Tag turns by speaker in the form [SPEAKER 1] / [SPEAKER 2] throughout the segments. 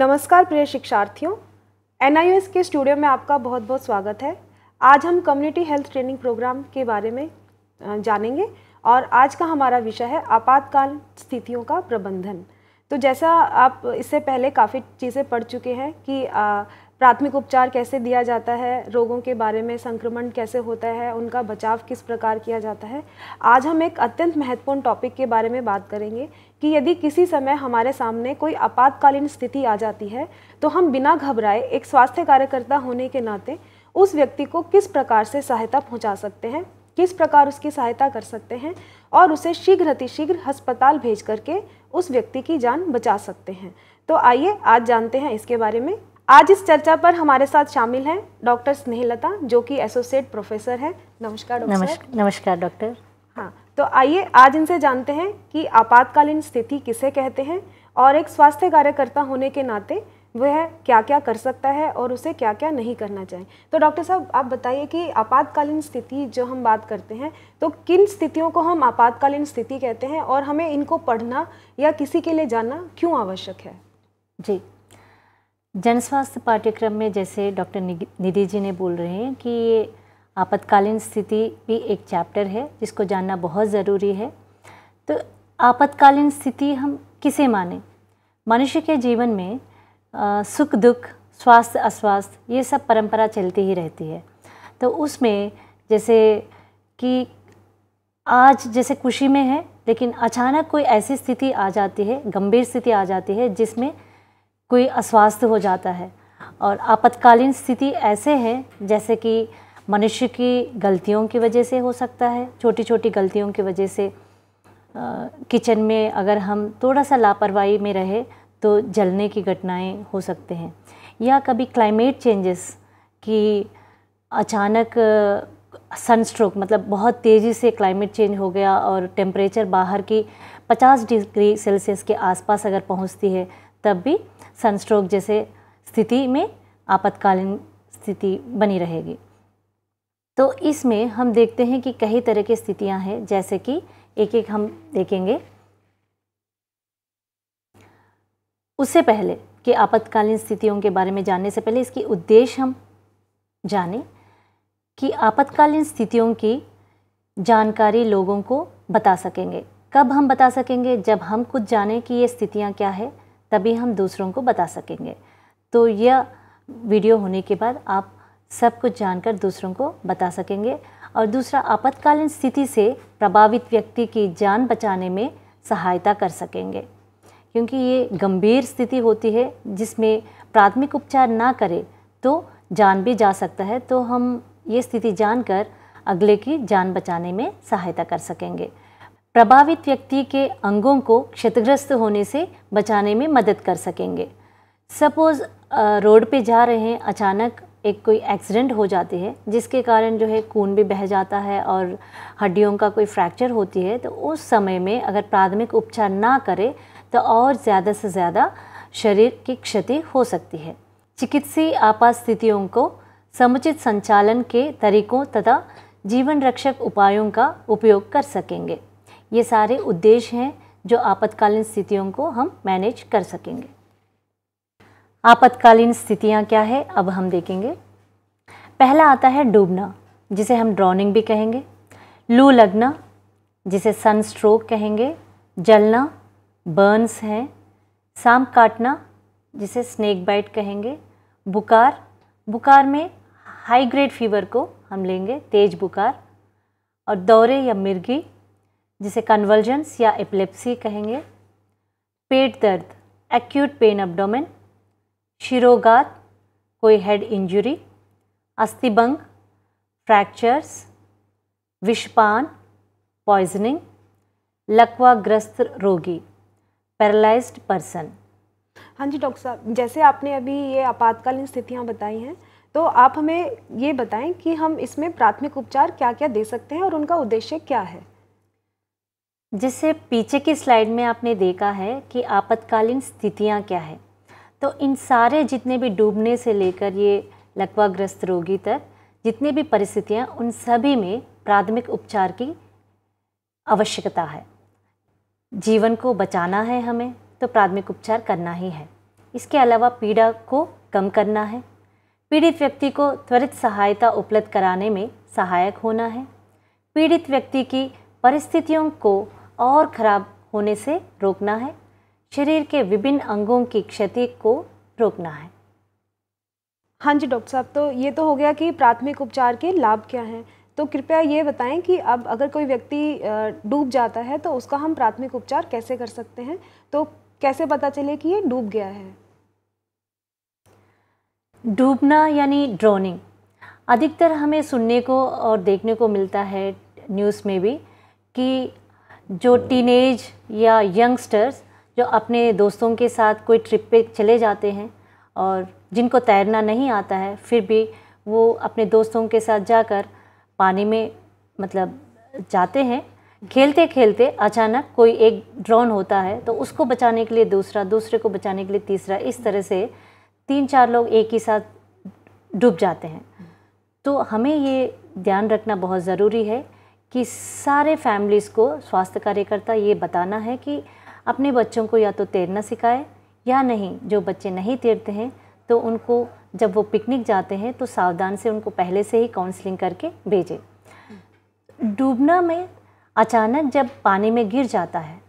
[SPEAKER 1] नमस्कार प्रिय शिक्षार्थियों एन के स्टूडियो में आपका बहुत बहुत स्वागत है आज हम कम्युनिटी हेल्थ ट्रेनिंग प्रोग्राम के बारे में जानेंगे और आज का हमारा विषय है आपातकाल स्थितियों का प्रबंधन तो जैसा आप इससे पहले काफ़ी चीज़ें पढ़ चुके हैं कि प्राथमिक उपचार कैसे दिया जाता है रोगों के बारे में संक्रमण कैसे होता है उनका बचाव किस प्रकार किया जाता है आज हम एक अत्यंत महत्वपूर्ण टॉपिक के बारे में बात करेंगे कि यदि किसी समय हमारे सामने कोई आपातकालीन स्थिति आ जाती है तो हम बिना घबराए एक स्वास्थ्य कार्यकर्ता होने के नाते उस व्यक्ति को किस प्रकार से सहायता पहुँचा सकते हैं किस प्रकार उसकी सहायता कर सकते हैं और उसे शीघ्र अतिशीघ्र अस्पताल भेज करके उस व्यक्ति की जान बचा सकते हैं तो आइए आज जानते हैं इसके बारे में आज इस चर्चा पर हमारे साथ शामिल हैं डॉक्टर स्नेहलता जो कि एसोसिएट प्रोफेसर हैं नमस्कार डॉक्टर
[SPEAKER 2] नमस्कार डॉक्टर
[SPEAKER 1] हाँ तो आइए आज इनसे जानते हैं कि आपातकालीन स्थिति किसे कहते हैं और एक स्वास्थ्य कार्यकर्ता होने के नाते वह क्या क्या कर सकता है और उसे क्या क्या नहीं करना चाहिए तो डॉक्टर साहब आप बताइए कि आपातकालीन स्थिति जो हम बात करते हैं तो किन स्थितियों को हम आपातकालीन स्थिति कहते हैं और हमें इनको पढ़ना या किसी के लिए जानना क्यों आवश्यक
[SPEAKER 2] है जी जन स्वास्थ्य पाठ्यक्रम में जैसे डॉक्टर निधि जी ने बोल रहे हैं कि ये आपातकालीन स्थिति भी एक चैप्टर है जिसको जानना बहुत ज़रूरी है तो आपातकालीन स्थिति हम किसे माने मनुष्य के जीवन में आ, सुख दुख स्वास्थ्य अस्वास्थ्य ये सब परंपरा चलती ही रहती है तो उसमें जैसे कि आज जैसे खुशी में है लेकिन अचानक कोई ऐसी स्थिति आ जाती है गंभीर स्थिति आ जाती है जिसमें कोई अस्वस्थ हो जाता है और आपातकालीन स्थिति ऐसे है जैसे कि मनुष्य की गलतियों की वजह से हो सकता है छोटी छोटी गलतियों की वजह से किचन में अगर हम थोड़ा सा लापरवाही में रहे तो जलने की घटनाएं हो सकते हैं या कभी क्लाइमेट चेंजेस की अचानक सनस्ट्रोक मतलब बहुत तेज़ी से क्लाइमेट चेंज हो गया और टेम्परेचर बाहर की 50 डिग्री सेल्सियस के आसपास अगर पहुंचती है तब भी सनस्ट्रोक जैसे स्थिति में आपातकालीन स्थिति बनी रहेगी तो इसमें हम देखते हैं कि कई तरह की स्थितियां हैं जैसे कि एक एक हम देखेंगे उससे पहले कि आपातकालीन स्थितियों के बारे में जानने से पहले इसकी उद्देश्य हम जाने कि आपातकालीन स्थितियों की जानकारी लोगों को बता सकेंगे कब हम बता सकेंगे जब हम खुद जाने कि ये स्थितियाँ क्या है तभी हम दूसरों को बता सकेंगे तो यह वीडियो होने के बाद आप सब कुछ जानकर दूसरों को बता सकेंगे और दूसरा आपातकालीन स्थिति से प्रभावित व्यक्ति की जान बचाने में सहायता कर सकेंगे क्योंकि ये गंभीर स्थिति होती है जिसमें प्राथमिक उपचार ना करें तो जान भी जा सकता है तो हम ये स्थिति जानकर अगले की जान बचाने में सहायता कर सकेंगे प्रभावित व्यक्ति के अंगों को क्षतिग्रस्त होने से बचाने में मदद कर सकेंगे सपोज़ रोड पे जा रहे हैं अचानक एक कोई एक्सीडेंट हो जाती है जिसके कारण जो है खून भी बह जाता है और हड्डियों का कोई फ्रैक्चर होती है तो उस समय में अगर प्राथमिक उपचार ना करें तो और ज़्यादा से ज़्यादा शरीर की क्षति हो सकती है चिकित्सीय आपात स्थितियों को समुचित संचालन के तरीकों तथा जीवन रक्षक उपायों का उपयोग कर सकेंगे ये सारे उद्देश्य हैं जो आपातकालीन स्थितियों को हम मैनेज कर सकेंगे आपातकालीन स्थितियाँ क्या है अब हम देखेंगे पहला आता है डूबना जिसे हम ड्रॉनिंग भी कहेंगे लू लगना जिसे सन स्ट्रोक कहेंगे जलना बर्न्स हैं सांप काटना जिसे स्नेक बाइट कहेंगे बुखार बुखार में हाई ग्रेड फीवर को हम लेंगे तेज बुखार और दौरे या मिर्गी जिसे कन्वर्जेंस या एपलेप्सी कहेंगे पेट दर्द एक्यूट पेन एब्डोमेन शिरोगात कोई हेड इंजरी अस्थिभंग फ्रैक्चर्स विषपान पॉइजनिंग लकवाग्रस्त रोगी पैरलाइज्ड पर्सन
[SPEAKER 1] हाँ जी डॉक्टर साहब जैसे आपने अभी ये आपातकालीन स्थितियाँ बताई हैं तो आप हमें ये बताएं कि हम इसमें प्राथमिक उपचार क्या क्या दे सकते हैं और उनका उद्देश्य क्या है
[SPEAKER 2] जिससे पीछे की स्लाइड में आपने देखा है कि आपातकालीन स्थितियाँ क्या है तो इन सारे जितने भी डूबने से लेकर ये लकवाग्रस्त रोगी तक जितने भी परिस्थितियाँ उन सभी में प्राथमिक उपचार की आवश्यकता है जीवन को बचाना है हमें तो प्राथमिक उपचार करना ही है इसके अलावा पीड़ा को कम करना है पीड़ित व्यक्ति को त्वरित सहायता उपलब्ध कराने में सहायक होना है पीड़ित व्यक्ति की परिस्थितियों को और खराब होने से रोकना है शरीर के विभिन्न अंगों की क्षति को रोकना है हाँ जी डॉक्टर साहब तो ये तो हो गया कि
[SPEAKER 1] प्राथमिक उपचार के लाभ क्या हैं तो कृपया ये बताएं कि अब अगर कोई व्यक्ति डूब जाता है तो उसका हम प्राथमिक उपचार कैसे कर सकते हैं तो कैसे पता चले कि ये डूब गया है
[SPEAKER 2] डूबना यानी ड्रोनिंग अधिकतर हमें सुनने को और देखने को मिलता है न्यूज़ में भी कि जो टीनेज या यंगस्टर्स जो अपने दोस्तों के साथ कोई ट्रिप पे चले जाते हैं और जिनको तैरना नहीं आता है फिर भी वो अपने दोस्तों के साथ जाकर पानी में मतलब जाते हैं खेलते खेलते अचानक कोई एक ड्रोन होता है तो उसको बचाने के लिए दूसरा दूसरे को बचाने के लिए तीसरा इस तरह से तीन चार लोग एक ही साथ डूब जाते हैं तो हमें ये ध्यान रखना बहुत ज़रूरी है कि सारे फैमिलीज़ को स्वास्थ्य कार्यकर्ता ये बताना है कि अपने बच्चों को या तो तैरना सिखाए या नहीं जो बच्चे नहीं तैरते हैं तो उनको जब वो पिकनिक जाते हैं तो सावधान से उनको पहले से ही काउंसलिंग करके भेजें डूबना में अचानक जब पानी में गिर जाता है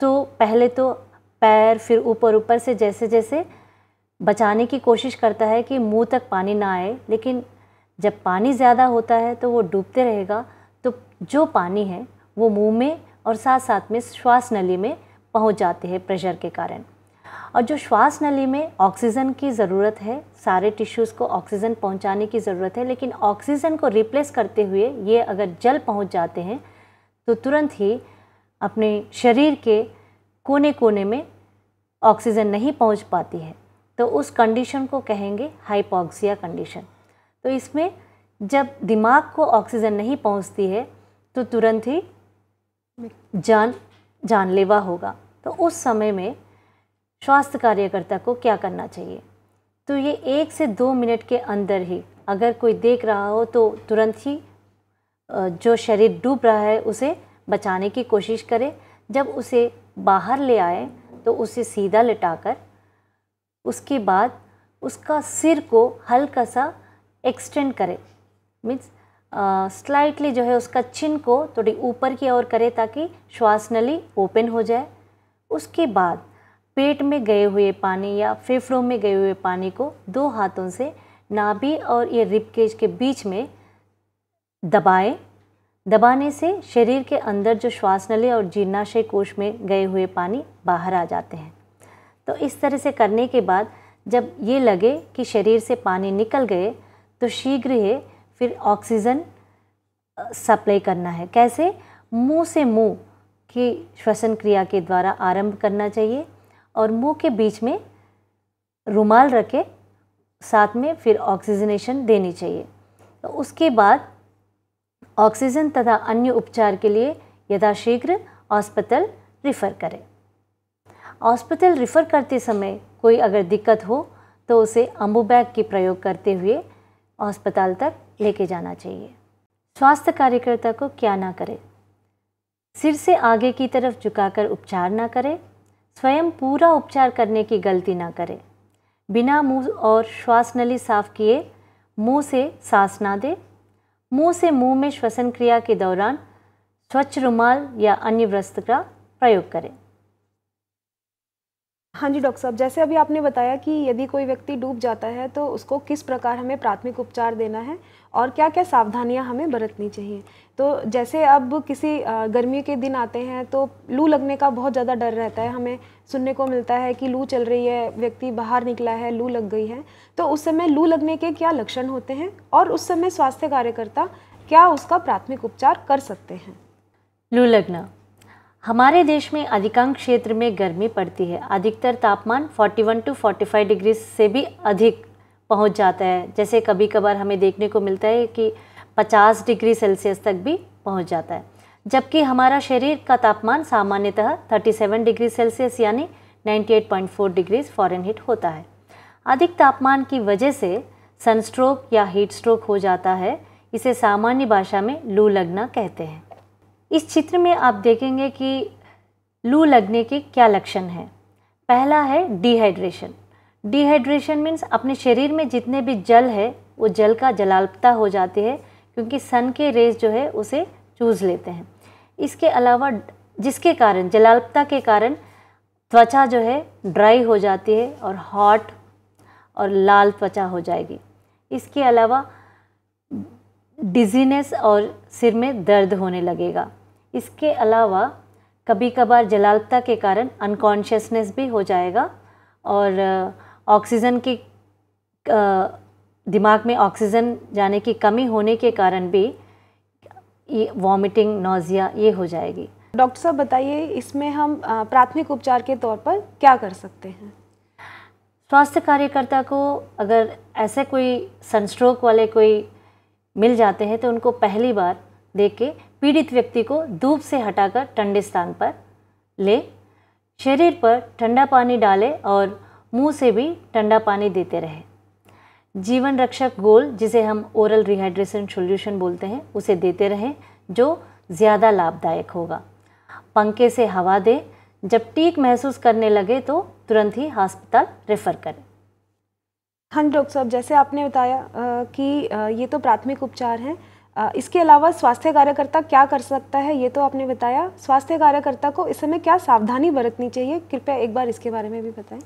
[SPEAKER 2] तो पहले तो पैर फिर ऊपर ऊपर से जैसे जैसे बचाने की कोशिश करता है कि मुंह तक पानी ना आए लेकिन जब पानी ज़्यादा होता है तो वो डूबते रहेगा जो पानी है वो मुंह में और साथ साथ में श्वास नली में पहुंच जाते हैं प्रेशर के कारण और जो श्वास नली में ऑक्सीजन की ज़रूरत है सारे टिश्यूज़ को ऑक्सीजन पहुंचाने की ज़रूरत है लेकिन ऑक्सीजन को रिप्लेस करते हुए ये अगर जल पहुंच जाते हैं तो तुरंत ही अपने शरीर के कोने कोने में ऑक्सीजन नहीं पहुंच पाती है तो उस कंडीशन को कहेंगे हाइपोक्सिया कंडीशन तो इसमें जब दिमाग को ऑक्सीजन नहीं पहुंचती है तो तुरंत ही जान जानलेवा होगा तो उस समय में स्वास्थ्य कार्यकर्ता को क्या करना चाहिए तो ये एक से दो मिनट के अंदर ही अगर कोई देख रहा हो तो तुरंत ही जो शरीर डूब रहा है उसे बचाने की कोशिश करे जब उसे बाहर ले आए तो उसे सीधा लिटाकर उसके बाद उसका सिर को हल्का सा एक्सटेंड करें मीन्स स्लाइटली जो है उसका चिन को थोड़ी ऊपर की ओर करें ताकि श्वास नली ओपन हो जाए उसके बाद पेट में गए हुए पानी या फेफड़ों में गए हुए पानी को दो हाथों से नाभि और ये रिपकेज के बीच में दबाएं दबाने से शरीर के अंदर जो श्वास नली और जीर्णाशय कोश में गए हुए पानी बाहर आ जाते हैं तो इस तरह से करने के बाद जब ये लगे कि शरीर से पानी निकल गए तो शीघ्र ही फिर ऑक्सीजन सप्लाई करना है कैसे मुंह से मुंह की श्वसन क्रिया के द्वारा आरंभ करना चाहिए और मुंह के बीच में रुमाल रखे साथ में फिर ऑक्सीजनेशन देनी चाहिए तो उसके बाद ऑक्सीजन तथा अन्य उपचार के लिए यथाशीघ्र हॉस्पिटल रिफ़र करें हॉस्पिटल रिफ़र करते समय कोई अगर दिक्कत हो तो उसे अम्बुबैग के प्रयोग करते हुए अस्पताल तक लेके जाना चाहिए स्वास्थ्य कार्यकर्ता को क्या ना करें सिर से आगे की तरफ झुकाकर उपचार ना करें स्वयं पूरा उपचार करने की गलती ना करें बिना मुंह और श्वास नली साफ किए मुंह से सांस ना दे मुंह से मुंह में श्वसन क्रिया के दौरान स्वच्छ रुमाल या अन्य वस्त्र का प्रयोग करें हाँ जी डॉक्टर साहब जैसे
[SPEAKER 1] अभी आपने बताया कि यदि कोई व्यक्ति डूब जाता है तो उसको किस प्रकार हमें प्राथमिक उपचार देना है और क्या क्या सावधानियां हमें बरतनी चाहिए तो जैसे अब किसी गर्मी के दिन आते हैं तो लू लगने का बहुत ज़्यादा डर रहता है हमें सुनने को मिलता है कि लू चल रही है व्यक्ति बाहर निकला है लू लग गई है तो उस समय लू लगने के क्या लक्षण होते हैं और उस समय स्वास्थ्य कार्यकर्ता क्या उसका प्राथमिक उपचार कर सकते हैं
[SPEAKER 2] लू लगना हमारे देश में अधिकांश क्षेत्र में गर्मी पड़ती है अधिकतर तापमान 41 टू 45 डिग्री से भी अधिक पहुंच जाता है जैसे कभी कभार हमें देखने को मिलता है कि 50 डिग्री सेल्सियस तक भी पहुंच जाता है जबकि हमारा शरीर का तापमान सामान्यतः 37 डिग्री सेल्सियस यानी 98.4 डिग्री फॉरन हीट होता है अधिक तापमान की वजह से सनस्ट्रोक या हीट स्ट्रोक हो जाता है इसे सामान्य भाषा में लू लगना कहते हैं इस चित्र में आप देखेंगे कि लू लगने के क्या लक्षण हैं पहला है डिहाइड्रेशन डिहाइड्रेशन मीन्स अपने शरीर में जितने भी जल है वो जल का जलाल्पता हो जाती है क्योंकि सन के रेज जो है उसे चूज लेते हैं इसके अलावा जिसके कारण जलाल्पता के कारण त्वचा जो है ड्राई हो जाती है और हॉट और लाल त्वचा हो जाएगी इसके अलावा डिजीनेस और सिर में दर्द होने लगेगा इसके अलावा कभी कभार जलालता के कारण अनकॉन्शियसनेस भी हो जाएगा और ऑक्सीजन की दिमाग में ऑक्सीजन जाने की कमी होने के कारण भी ये वॉमिटिंग नोज़िया ये हो जाएगी डॉक्टर साहब बताइए इसमें हम प्राथमिक उपचार के तौर पर क्या कर सकते हैं स्वास्थ्य कार्यकर्ता को अगर ऐसे कोई सनस्ट्रोक वाले कोई मिल जाते हैं तो उनको पहली बार देख के पीड़ित व्यक्ति को धूप से हटाकर ठंडे स्थान पर ले शरीर पर ठंडा पानी डालें और मुंह से भी ठंडा पानी देते रहें जीवन रक्षक गोल जिसे हम ओरल रिहाइड्रेशन सोल्यूशन बोलते हैं उसे देते रहें जो ज़्यादा लाभदायक होगा पंखे से हवा दें जब ठीक महसूस करने लगे तो तुरंत ही अस्पताल रेफ़र करें हाँ डॉक्टर साहब जैसे आपने बताया कि ये
[SPEAKER 1] तो प्राथमिक उपचार हैं इसके अलावा स्वास्थ्य कार्यकर्ता क्या कर सकता है ये तो आपने बताया स्वास्थ्य कार्यकर्ता को इस समय क्या सावधानी बरतनी चाहिए कृपया एक बार इसके बारे में भी बताएं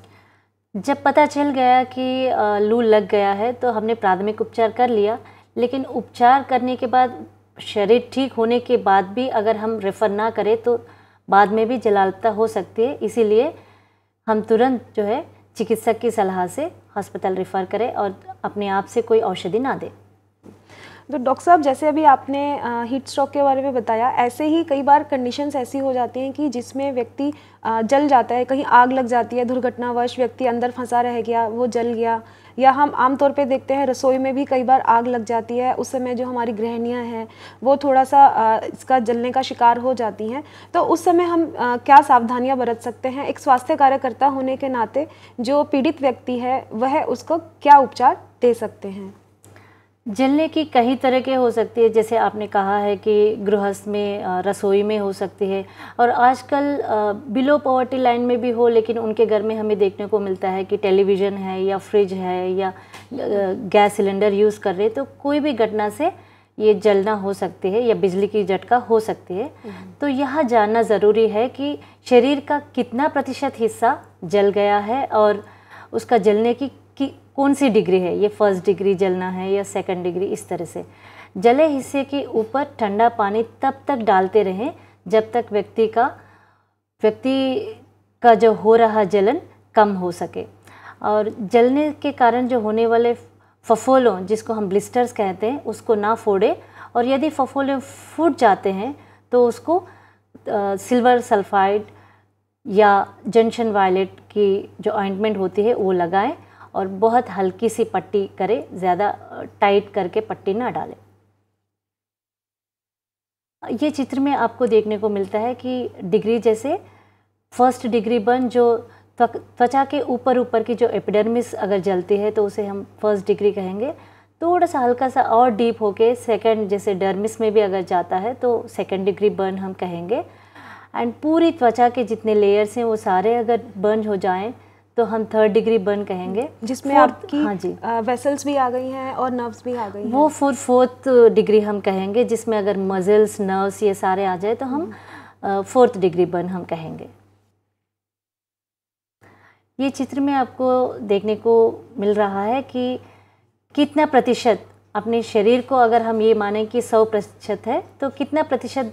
[SPEAKER 2] जब पता चल गया कि लू लग गया है तो हमने प्राथमिक उपचार कर लिया लेकिन उपचार करने के बाद शरीर ठीक होने के बाद भी अगर हम रेफ़र ना करें तो बाद में भी जलालता हो सकती है इसीलिए हम तुरंत जो है चिकित्सक की सलाह से हॉस्पिटल रेफ़र करें और अपने आप से कोई औषधि ना दें
[SPEAKER 1] तो डॉक्टर साहब जैसे अभी आपने हीट स्ट्रोक के बारे में बताया ऐसे ही कई बार कंडीशंस ऐसी हो जाती हैं कि जिसमें व्यक्ति जल जाता है कहीं आग लग जाती है दुर्घटनावश व्यक्ति अंदर फंसा रह गया वो जल गया या हम आमतौर पे देखते हैं रसोई में भी कई बार आग लग जाती है उस समय जो हमारी गृहणियाँ हैं वो थोड़ा सा इसका जलने का शिकार हो जाती हैं तो उस समय हम क्या सावधानियाँ बरत सकते हैं एक स्वास्थ्य कार्यकर्ता होने के नाते जो पीड़ित व्यक्ति है वह उसको क्या उपचार दे सकते हैं
[SPEAKER 2] जलने की कई तरह के हो सकती है जैसे आपने कहा है कि गृहस्थ में रसोई में हो सकती है और आजकल बिलो पॉवर्टी लाइन में भी हो लेकिन उनके घर में हमें देखने को मिलता है कि टेलीविज़न है या फ्रिज है या गैस सिलेंडर यूज़ कर रहे तो कोई भी घटना से ये जलना हो सकती है या बिजली की झटका हो सकती है हम्म। तो यह जानना ज़रूरी है कि शरीर का कितना प्रतिशत हिस्सा जल गया है और उसका जलने की कौन सी डिग्री है ये फर्स्ट डिग्री जलना है या सेकंड डिग्री इस तरह से जले हिस्से के ऊपर ठंडा पानी तब तक डालते रहें जब तक व्यक्ति का व्यक्ति का जो हो रहा जलन कम हो सके और जलने के कारण जो होने वाले फफोलों जिसको हम ब्लिस्टर्स कहते हैं उसको ना फोड़े और यदि फफोले फूट जाते हैं तो उसको आ, सिल्वर सल्फाइड या जंक्शन वायलेट की जो ऑइंटमेंट होती है वो लगाएं और बहुत हल्की सी पट्टी करें ज़्यादा टाइट करके पट्टी ना डालें ये चित्र में आपको देखने को मिलता है कि डिग्री जैसे फर्स्ट डिग्री बर्न जो त्वचा के ऊपर ऊपर की जो एपिडर्मिस अगर जलती है तो उसे हम फर्स्ट डिग्री कहेंगे थोड़ा सा हल्का सा और डीप होके सेकंड जैसे डर्मिस में भी अगर जाता है तो सेकंड डिग्री बर्न हम कहेंगे एंड पूरी त्वचा के जितने लेयर्स हैं वो सारे अगर बर्न हो जाएं तो हम थर्ड डिग्री बर्न कहेंगे जिसमें आपकी हाँ जी वेसल्स भी आ गई हैं और नर्व्स भी आ गई हैं वो फोर फोर्थ डिग्री हम कहेंगे जिसमें अगर मजल्स नर्व्स ये सारे आ जाए तो हम फोर्थ डिग्री बर्न हम कहेंगे ये चित्र में आपको देखने को मिल रहा है कि कितना प्रतिशत अपने शरीर को अगर हम ये माने कि सौ प्रतिशत है तो कितना प्रतिशत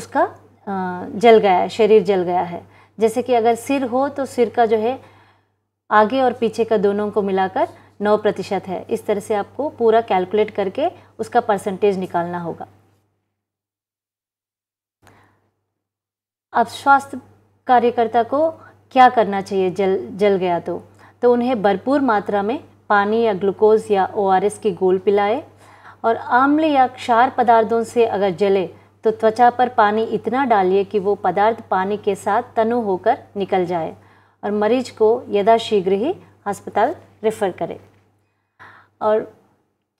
[SPEAKER 2] उसका जल गया है शरीर जल गया है जैसे कि अगर सिर हो तो सिर का जो है आगे और पीछे का दोनों को मिलाकर नौ प्रतिशत है इस तरह से आपको पूरा कैलकुलेट करके उसका परसेंटेज निकालना होगा अब स्वास्थ्य कार्यकर्ता को क्या करना चाहिए जल जल गया तो तो उन्हें भरपूर मात्रा में पानी या ग्लूकोज या ओआरएस की गोल पिलाए और आम्ल या क्षार पदार्थों से अगर जले तो त्वचा पर पानी इतना डालिए कि वो पदार्थ पानी के साथ तनु होकर निकल जाए और मरीज को यदाशीघ्र ही अस्पताल रेफर करें और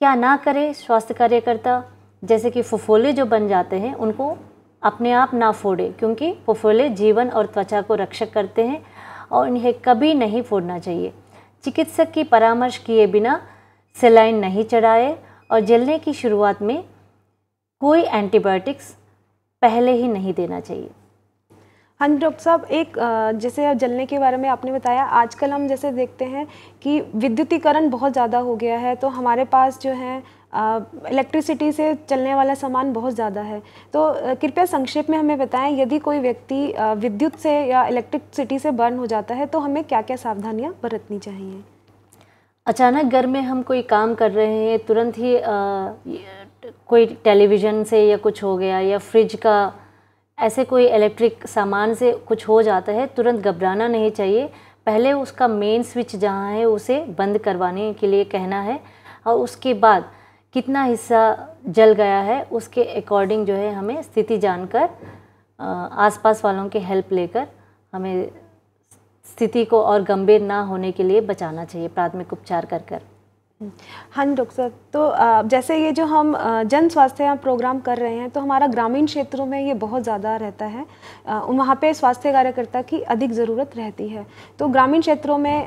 [SPEAKER 2] क्या ना करें स्वास्थ्य कार्यकर्ता जैसे कि फुफोले जो बन जाते हैं उनको अपने आप ना फोड़े क्योंकि फुफोले जीवन और त्वचा को रक्षक करते हैं और इन्हें कभी नहीं फोड़ना चाहिए चिकित्सक की परामर्श किए बिना सेलाइन नहीं चढ़ाए और जलने की शुरुआत में कोई एंटीबायोटिक्स पहले ही नहीं देना चाहिए हाँ जी डॉक्टर साहब एक जैसे जलने के बारे में आपने बताया आजकल
[SPEAKER 1] हम जैसे देखते हैं कि विद्युतीकरण बहुत ज़्यादा हो गया है तो हमारे पास जो है इलेक्ट्रिसिटी से चलने वाला सामान बहुत ज़्यादा है तो कृपया संक्षेप में हमें बताएं यदि कोई व्यक्ति विद्युत से या इलेक्ट्रिसिटी से बर्न हो जाता है तो हमें क्या क्या सावधानियाँ
[SPEAKER 2] बरतनी चाहिए अचानक घर में हम कोई काम कर रहे हैं तुरंत ही आ, कोई टेलीविज़न से या कुछ हो गया या फ्रिज का ऐसे कोई इलेक्ट्रिक सामान से कुछ हो जाता है तुरंत घबराना नहीं चाहिए पहले उसका मेन स्विच जहाँ है उसे बंद करवाने के लिए कहना है और उसके बाद कितना हिस्सा जल गया है उसके अकॉर्डिंग जो है हमें स्थिति जानकर आसपास वालों के हेल्प लेकर हमें स्थिति को और गंभीर ना होने के लिए बचाना चाहिए प्राथमिक उपचार कर कर
[SPEAKER 1] हाँ जी डॉक्टर साहब तो जैसे ये जो हम जन स्वास्थ्य प्रोग्राम कर रहे हैं तो हमारा ग्रामीण क्षेत्रों में ये बहुत ज़्यादा रहता है वहाँ पे स्वास्थ्य कार्यकर्ता की अधिक ज़रूरत रहती है तो ग्रामीण क्षेत्रों में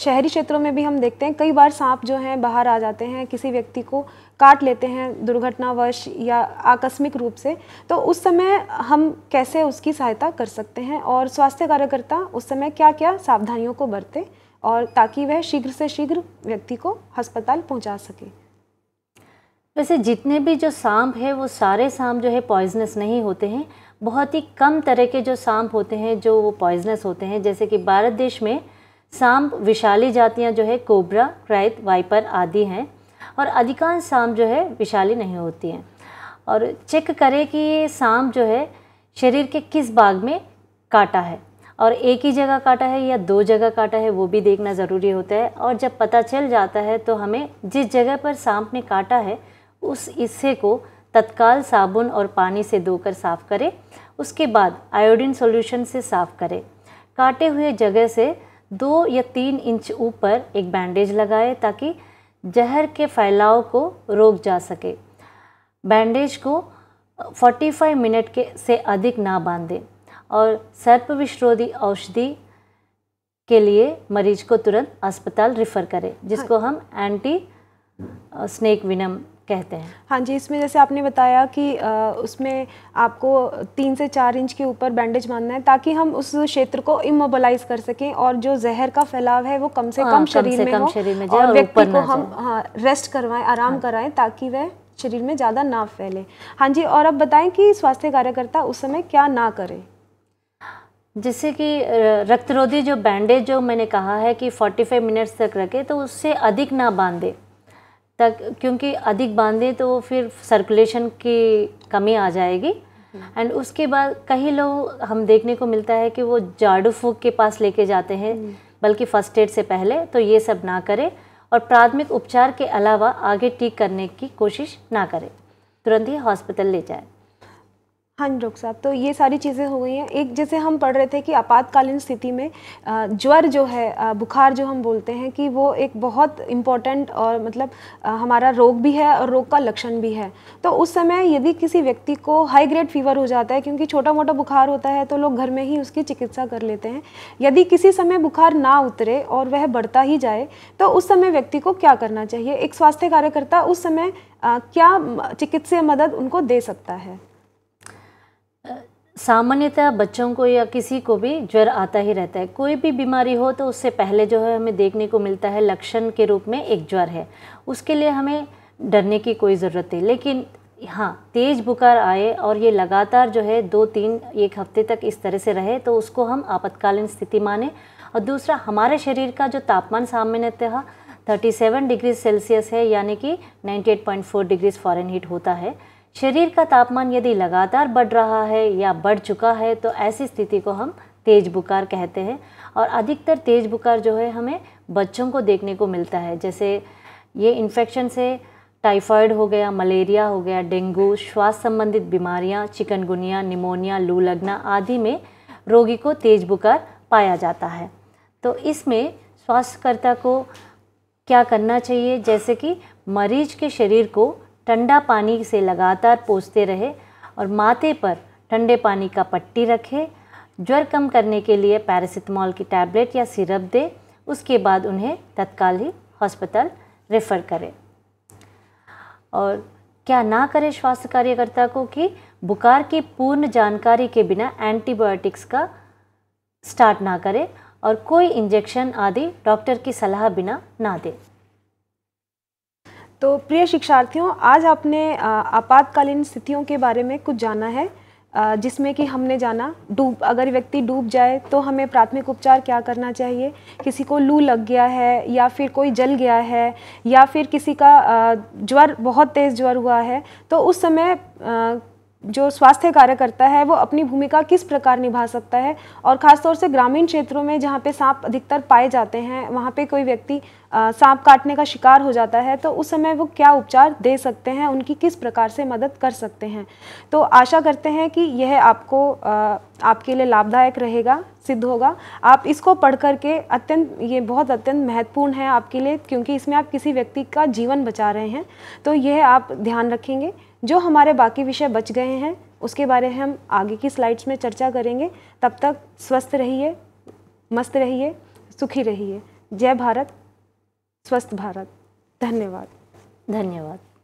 [SPEAKER 1] शहरी क्षेत्रों में भी हम देखते हैं कई बार सांप जो हैं बाहर आ जाते हैं किसी व्यक्ति को काट लेते हैं दुर्घटनावश या आकस्मिक रूप से तो उस समय हम कैसे उसकी सहायता कर सकते हैं और स्वास्थ्य कार्यकर्ता उस समय क्या क्या सावधानियों को बरते और ताकि वह शीघ्र से शीघ्र व्यक्ति को अस्पताल पहुंचा सके
[SPEAKER 2] वैसे जितने भी जो सांप है वो सारे सांप जो है पॉइजनस नहीं होते हैं बहुत ही कम तरह के जो सांप होते हैं जो वो पॉइजनस होते हैं जैसे कि भारत देश में सांप विशाली जातियां जो है कोबरा क्रैत वाइपर आदि हैं और अधिकांश सांप जो है विशाली नहीं होती हैं और चेक करें कि ये सांप जो है शरीर के किस भाग में काटा है और एक ही जगह काटा है या दो जगह काटा है वो भी देखना ज़रूरी होता है और जब पता चल जाता है तो हमें जिस जगह पर सांप ने काटा है उस हिस्से को तत्काल साबुन और पानी से धोकर साफ़ करें उसके बाद आयोडीन सॉल्यूशन से साफ़ करें काटे हुए जगह से दो या तीन इंच ऊपर एक बैंडेज लगाए ताकि जहर के फैलाव को रोक जा सके बैंडेज को 45 मिनट के से अधिक ना बांधें और सर्प विश्रोधी औषधि के लिए मरीज को तुरंत अस्पताल रिफ़र करें जिसको हाँ। हम एंटी स्नेक विनम कहते हैं हाँ जी इसमें जैसे आपने बताया कि आ, उसमें आपको तीन से
[SPEAKER 1] चार इंच के ऊपर बैंडेज बांधना है ताकि हम उस क्षेत्र को इमोबलाइज कर सकें और जो जहर का फैलाव है वो कम से हाँ, कम शरीर में कम हो शरीर में और व्यक्ति को हम हाँ रेस्ट करवाएं आराम हाँ। कराएं ताकि वह शरीर में ज़्यादा ना फैले हाँ जी और अब बताएं कि स्वास्थ्य कार्यकर्ता उस समय क्या
[SPEAKER 2] ना करें जैसे कि रक्तरोधी जो बैंडेज जो मैंने कहा है कि 45 मिनट्स तक रखे तो उससे अधिक ना बांधे तक क्योंकि अधिक बांधे तो फिर सर्कुलेशन की कमी आ जाएगी एंड उसके बाद कई लोग हम देखने को मिलता है कि वो झाड़ू फूक के पास लेके जाते हैं हम्म। बल्कि फर्स्ट एड से पहले तो ये सब ना करें और प्राथमिक उपचार के अलावा आगे ठीक करने की कोशिश ना करें तुरंत ही हॉस्पिटल ले जाएं
[SPEAKER 1] हाँ जी डॉक्टर साहब तो ये सारी चीज़ें हो गई हैं एक जैसे हम पढ़ रहे थे कि आपातकालीन स्थिति में ज्वर जो है बुखार जो हम बोलते हैं कि वो एक बहुत इम्पॉर्टेंट और मतलब हमारा रोग भी है और रोग का लक्षण भी है तो उस समय यदि किसी व्यक्ति को हाई ग्रेड फीवर हो जाता है क्योंकि छोटा मोटा बुखार होता है तो लोग घर में ही उसकी चिकित्सा कर लेते हैं यदि किसी समय बुखार ना उतरे और वह बढ़ता ही जाए तो उस समय व्यक्ति को क्या करना चाहिए एक स्वास्थ्य कार्यकर्ता उस समय
[SPEAKER 2] क्या चिकित्सीय मदद उनको दे सकता है सामान्यतः बच्चों को या किसी को भी ज्वर आता ही रहता है कोई भी बीमारी हो तो उससे पहले जो है हमें देखने को मिलता है लक्षण के रूप में एक ज्वर है उसके लिए हमें डरने की कोई ज़रूरत नहीं लेकिन हाँ तेज़ बुखार आए और ये लगातार जो है दो तीन एक हफ्ते तक इस तरह से रहे तो उसको हम आपातकालीन स्थिति माने और दूसरा हमारे शरीर का जो तापमान सामान्यतः 37 डिग्री सेल्सियस है यानी कि 98.4 डिग्रीज फॉरन हीट होता है शरीर का तापमान यदि लगातार बढ़ रहा है या बढ़ चुका है तो ऐसी स्थिति को हम तेज बुखार कहते हैं और अधिकतर तेज बुखार जो है हमें बच्चों को देखने को मिलता है जैसे ये इन्फेक्शन से टाइफाइड हो गया मलेरिया हो गया डेंगू श्वास संबंधित बीमारियां, चिकनगुनिया निमोनिया लू लगना आदि में रोगी को तेज बुखार पाया जाता है तो इसमें स्वास्थ्यकर्ता को क्या करना चाहिए जैसे कि मरीज के शरीर को ठंडा पानी से लगातार पोसते रहे और माथे पर ठंडे पानी का पट्टी रखें ज्वर कम करने के लिए पैरासिटामॉल की टैबलेट या सिरप दें उसके बाद उन्हें तत्काल ही हॉस्पिटल रेफ़र करें और क्या ना करें स्वास्थ्य कार्यकर्ता को कि बुखार की पूर्ण जानकारी के बिना एंटीबायोटिक्स का स्टार्ट ना करें और कोई इंजेक्शन आदि डॉक्टर की सलाह बिना ना दें तो प्रिय शिक्षार्थियों
[SPEAKER 1] आज आपने आपातकालीन स्थितियों के बारे में कुछ जाना है जिसमें कि हमने जाना डूब अगर व्यक्ति डूब जाए तो हमें प्राथमिक उपचार क्या करना चाहिए किसी को लू लग गया है या फिर कोई जल गया है या फिर किसी का ज्वर बहुत तेज़ ज्वर हुआ है तो उस समय जो स्वास्थ्य कार्यकर्ता है वो अपनी भूमिका किस प्रकार निभा सकता है और ख़ासतौर से ग्रामीण क्षेत्रों में जहाँ पे सांप अधिकतर पाए जाते हैं वहाँ पे कोई व्यक्ति सांप काटने का शिकार हो जाता है तो उस समय वो क्या उपचार दे सकते हैं उनकी किस प्रकार से मदद कर सकते हैं तो आशा करते हैं कि यह आपको आ, आपके लिए लाभदायक रहेगा सिद्ध होगा आप इसको पढ़ करके अत्यंत ये बहुत अत्यंत महत्वपूर्ण है आपके लिए क्योंकि इसमें आप किसी व्यक्ति का जीवन बचा रहे हैं तो यह आप ध्यान रखेंगे जो हमारे बाकी विषय बच गए हैं उसके बारे में हम आगे की स्लाइड्स में चर्चा करेंगे तब तक स्वस्थ रहिए मस्त रहिए सुखी रहिए
[SPEAKER 2] जय भारत स्वस्थ भारत धन्यवाद धन्यवाद